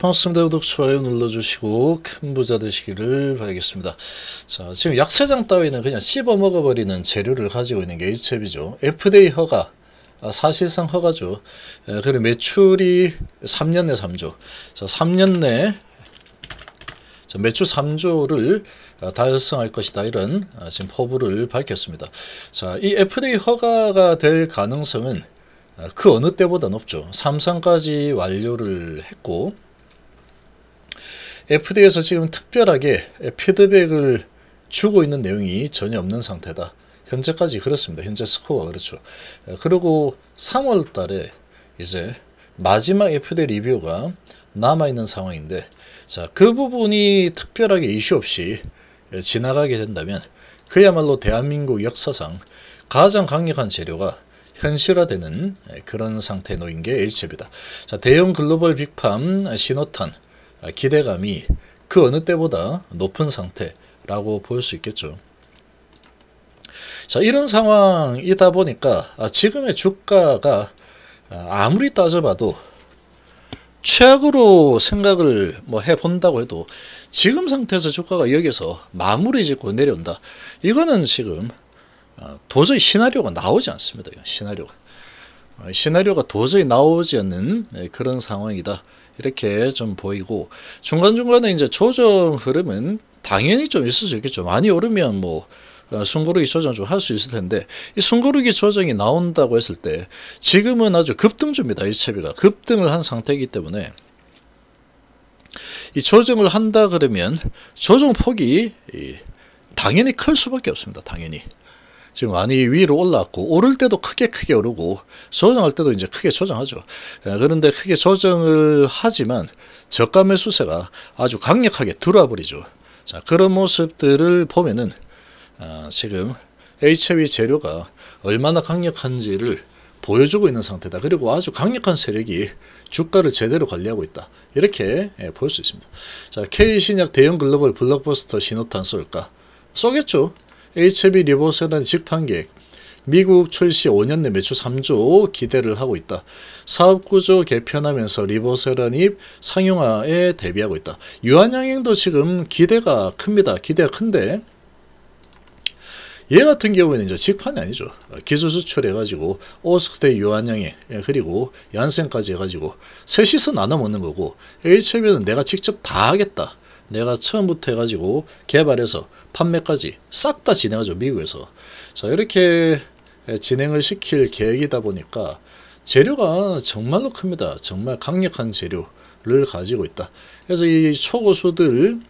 반갑습니다. 구독, 좋아요 눌러주시고 큰 부자 되시기를 바라겠습니다. 자, 지금 약세장 따위는 그냥 씹어 먹어버리는 재료를 가지고 있는 게 일체비죠. FDA 허가 아, 사실상 허가죠. 그리고 매출이 3년 내 3조. 자, 3년 내 매출 3조를 아, 달성할 것이다 이런 아, 지금 포부를 밝혔습니다. 자, 이 FDA 허가가 될 가능성은 그 어느 때보다 높죠. 삼상까지 완료를 했고 FDA에서 지금 특별하게 피드백을 주고 있는 내용이 전혀 없는 상태다. 현재까지 그렇습니다. 현재 스코어가 그렇죠. 그리고 3월 달에 이제 마지막 FDA 리뷰가 남아있는 상황인데 자, 그 부분이 특별하게 이슈 없이 지나가게 된다면 그야말로 대한민국 역사상 가장 강력한 재료가 현실화되는 그런 상태에 놓인 게 HF이다. 자, 대형 글로벌 빅팜 신호탄 아, 기대감이 그 어느 때보다 높은 상태라고 볼 수 있겠죠. 자, 이런 상황이다 보니까 아, 지금의 주가가 아, 아무리 따져봐도 최악으로 생각을 뭐 해본다고 해도 지금 상태에서 주가가 여기서 마무리 짓고 내려온다. 이거는 지금 도저히 시나리오가 나오지 않습니다. 시나리오가. 시나리오가 도저히 나오지 않는 네, 그런 상황이다. 이렇게 좀 보이고 중간중간에 이제 조정 흐름은 당연히 좀 있을 수 있겠죠. 많이 오르면 뭐 어, 순고르기 조정 좀 할 수 있을 텐데 이 순고르기 조정이 나온다고 했을 때 지금은 아주 급등주입니다. 이 채비가 급등을 한 상태이기 때문에 이 조정을 한다 그러면 조정 폭이 당연히 클 수밖에 없습니다. 당연히 지금 많이 위로 올랐고 오를 때도 크게 크게 오르고 조정할 때도 이제 크게 조정하죠. 예, 그런데 크게 조정을 하지만 저가 매수세가 아주 강력하게 들어와 버리죠. 자 그런 모습들을 보면은 아, 지금 h i v 재료가 얼마나 강력한지를 보여주고 있는 상태다. 그리고 아주 강력한 세력이 주가를 제대로 관리하고 있다. 이렇게 예, 볼수 있습니다. 자, K신약 대형 글로벌 블록버스터 신호탄 쏠까? 쏘겠죠. HB 리버스에 대 직판기획 미국 출시 5년 내 매출 3조 기대를 하고 있다. 사업구조 개편하면서 리버세란이 상용화에 대비하고 있다. 유한양행도 지금 기대가 큽니다. 기대가 큰데 얘 같은 경우에는 이제 직판이 아니죠. 기조 수출해가지고 오스크대 유한양행 예, 그리고 얀센까지 해가지고 셋이서 나눠 먹는 거고 HB는 내가 직접 다 하겠다. 내가 처음부터 해가지고 개발해서 판매까지 싹 다 진행하죠. 미국에서. 자 이렇게 진행을 시킬 계획이다 보니까 재료가 정말로 큽니다. 정말 강력한 재료를 가지고 있다. 그래서 이 초고수들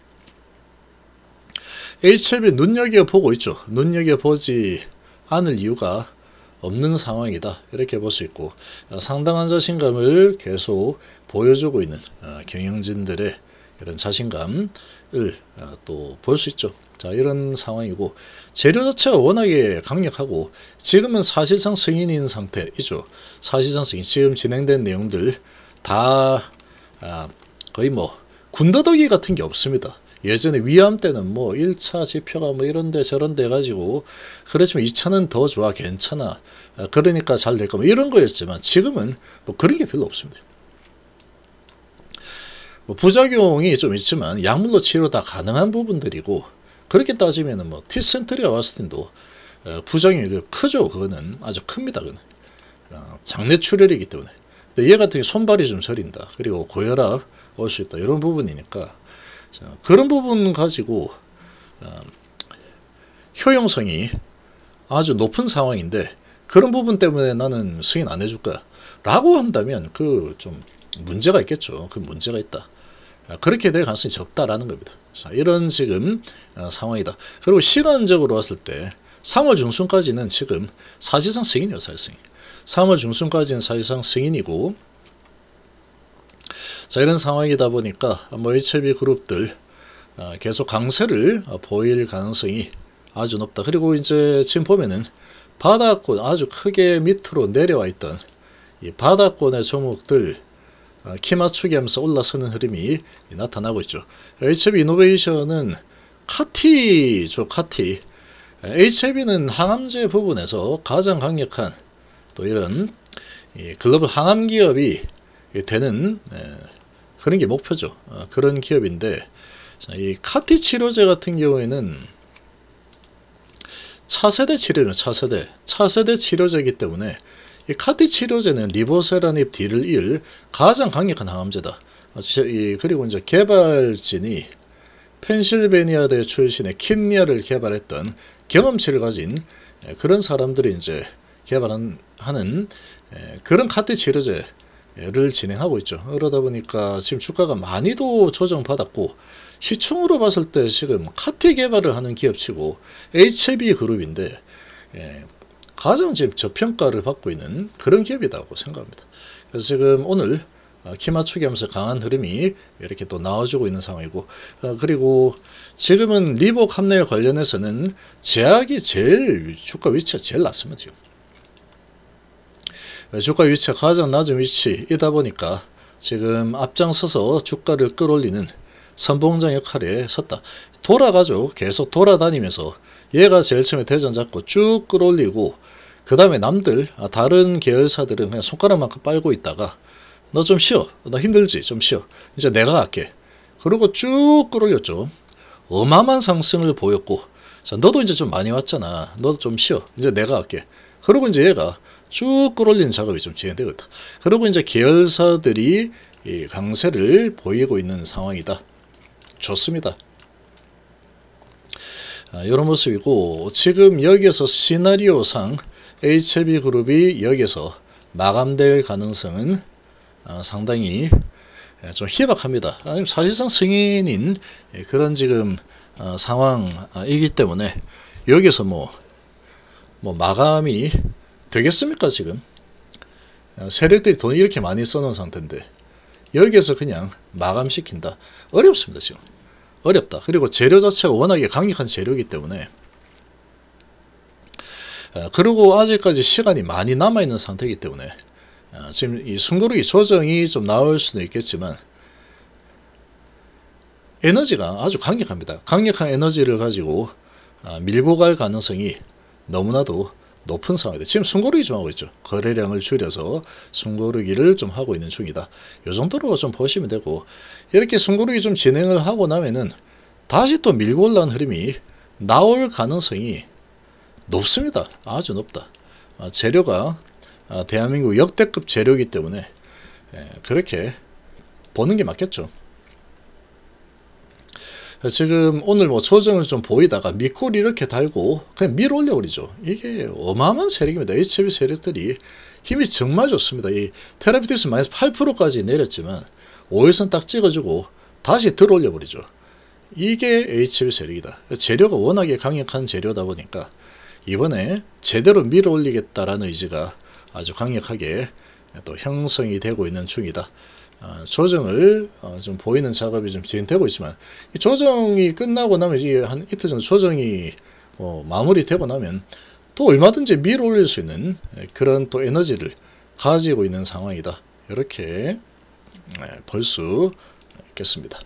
HLB 눈여겨보고 있죠. 눈여겨보지 않을 이유가 없는 상황이다 이렇게 볼 수 있고 상당한 자신감을 계속 보여주고 있는 어, 경영진들의 이런 자신감을 어, 또볼 수 있죠. 자 이런 상황이고 재료 자체가 워낙에 강력하고 지금은 사실상 승인인 상태이죠. 사실상 승인 지금 진행된 내용들 다 아, 거의 뭐 군더더기 같은 게 없습니다. 예전에 위암 때는 뭐 1차 지표가 뭐 이런데 저런데 가지고 그렇지만 2차는 더 좋아 괜찮아 어, 그러니까 잘 될 거면 이런 거였지만 지금은 뭐 그런 게 별로 없습니다. 뭐 부작용이 좀 있지만 약물로 치료 다 가능한 부분들이고 그렇게 따지면 뭐 티센트리아 와스틴도 어, 부작용이 그 크죠. 그거는 아주 큽니다. 그는 어, 장내 출혈이기 때문에 근데 얘 같은 경우 손발이 좀 저린다. 그리고 고혈압 올 수 있다. 이런 부분이니까 그런 부분 가지고 어, 효용성이 아주 높은 상황인데 그런 부분 때문에 나는 승인 안 해줄까? 라고 한다면 그 좀 문제가 있겠죠. 그 문제가 있다. 아, 그렇게 될 가능성이 적다라는 겁니다. 자, 이런 지금 어, 상황이다. 그리고 시간적으로 봤을 때 3월 중순까지는 지금 사실상 승인이에요. 사실상. 3월 중순까지는 사실상 승인이고 자 이런 상황이다 보니까 뭐 HLB 그룹들 어, 계속 강세를 어, 보일 가능성이 아주 높다. 그리고 이제 지금 보면은 바닥권 아주 크게 밑으로 내려와 있던 이 바닥권의 종목들 키 맞추기 하면서 올라서는 흐름이 나타나고 있죠. HB 이노베이션은 카티죠, 카티. HB는 항암제 부분에서 가장 강력한 또 이런 글로벌 항암 기업이 되는 네, 그런 게 목표죠. 아, 그런 기업인데 이 카티 치료제 같은 경우에는 차세대 치료죠, 차세대. 차세대 치료제이기 때문에 카티 치료제는 리보세라닙 D를 이을 가장 강력한 항암제다. 그리고 이제 개발진이 펜실베니아대 출신의 킨니아를 개발했던 경험치를 가진 예, 그런 사람들이 이제 개발하는 예, 그런 카티 치료제를 진행하고 있죠. 그러다 보니까 지금 주가가 많이도 조정받았고 시총으로 봤을 때 지금 카티 개발을 하는 기업치고 HB 그룹인데 예, 가정집 저평가를 받고 있는 그런 기업이라고 생각합니다. 그래서 지금 오늘 어, 키 맞추기 하면서 강한 흐름이 이렇게 또 나와주고 있는 상황이고 어, 그리고 지금은 리복 합낼 관련해서는 제약이 제일 주가 위치가 제일 낮습니다. 어, 주가 위치가 가장 낮은 위치이다 보니까 지금 앞장서서 주가를 끌어올리는 선봉장 역할에 섰다. 돌아가죠. 계속 돌아다니면서 얘가 제일 처음에 대전 잡고 쭉 끌어올리고 그 다음에 남들 아, 다른 계열사들은 그냥 손가락만큼 빨고 있다가 너 좀 쉬어 너 힘들지 좀 쉬어 이제 내가 갈게 그리고 쭉 끌어올렸죠 어마어마한 상승을 보였고 자 너도 이제 좀 많이 왔잖아 너도 좀 쉬어 이제 내가 갈게 그리고 이제 얘가 쭉 끌어올리는 작업이 좀 진행되고 있다 그리고 이제 계열사들이 강세를 보이고 있는 상황이다 좋습니다 아, 이런 모습이고 지금 여기에서 시나리오상 HB그룹이 여기서 마감될 가능성은 아, 상당히 예, 좀 희박합니다. 사실상 승인인 예, 그런 지금 아, 상황이기 때문에 여기서 뭐, 뭐 마감이 되겠습니까 지금? 아, 세력들이 돈 이렇게 많이 써놓은 상태인데 여기에서 그냥 마감시킨다. 어렵습니다 지금. 어렵다. 그리고 재료 자체가 워낙에 강력한 재료이기 때문에 어, 그리고 아직까지 시간이 많이 남아있는 상태이기 때문에 어, 지금 이 순거리 조정이 좀 나올 수는 있겠지만 에너지가 아주 강력합니다. 강력한 에너지를 가지고 어, 밀고 갈 가능성이 너무나도 높은 상황이다. 지금 순고르기좀 하고 있죠. 거래량을 줄여서 순고르기를좀 하고 있는 중이다. 요 정도로 좀 보시면 되고 이렇게 순고르기좀 진행을 하고 나면은 다시 또 밀고 올라온 흐름이 나올 가능성이 높습니다. 아주 높다. 아, 재료가 아, 대한민국 역대급 재료이기 때문에 예, 그렇게 보는 게 맞겠죠. 지금 오늘 뭐 조정을 좀 보이다가 밑골 이렇게 달고 그냥 밀 올려버리죠. 이게 어마어마한 세력입니다. HB 세력들이 힘이 정말 좋습니다. 이 테라피티스 마이너스 8%까지 내렸지만 5일선 딱 찍어주고 다시 들어 올려버리죠. 이게 HB 세력이다. 재료가 워낙에 강력한 재료다 보니까 이번에 제대로 밀어 올리겠다라는 의지가 아주 강력하게 또 형성이 되고 있는 중이다. 아, 조정을 어, 좀 보이는 작업이 좀 진행되고 있지만 조정이 끝나고 나면 이제 한 이틀 정 조정이 뭐 마무리되고 나면 또 얼마든지 밀어 올릴 수 있는 그런 또 에너지를 가지고 있는 상황이다. 이렇게 볼수 네, 있겠습니다.